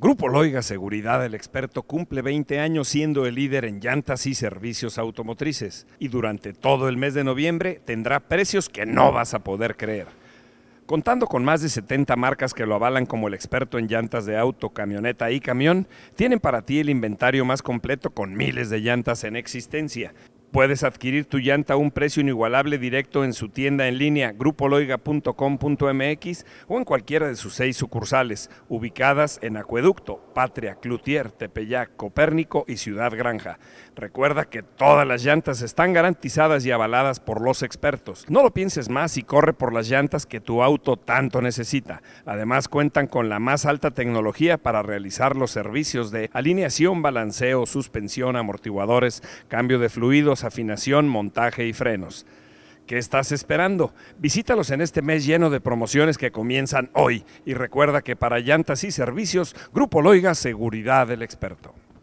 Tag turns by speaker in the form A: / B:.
A: Grupo Loiga Seguridad, el experto, cumple 20 años siendo el líder en llantas y servicios automotrices y durante todo el mes de noviembre tendrá precios que no vas a poder creer. Contando con más de 70 marcas que lo avalan como el experto en llantas de auto, camioneta y camión, tienen para ti el inventario más completo con miles de llantas en existencia. Puedes adquirir tu llanta a un precio inigualable directo en su tienda en línea grupoloiga.com.mx o en cualquiera de sus seis sucursales, ubicadas en Acueducto, Patria, Cloutier, Tepeyac, Copérnico y Ciudad Granja. Recuerda que todas las llantas están garantizadas y avaladas por los expertos. No lo pienses más y corre por las llantas que tu auto tanto necesita. Además cuentan con la más alta tecnología para realizar los servicios de alineación, balanceo, suspensión, amortiguadores, cambio de fluidos, afinación, montaje y frenos. ¿Qué estás esperando? Visítalos en este mes lleno de promociones que comienzan hoy y recuerda que para llantas y servicios, Grupo Loiga, seguridad del experto.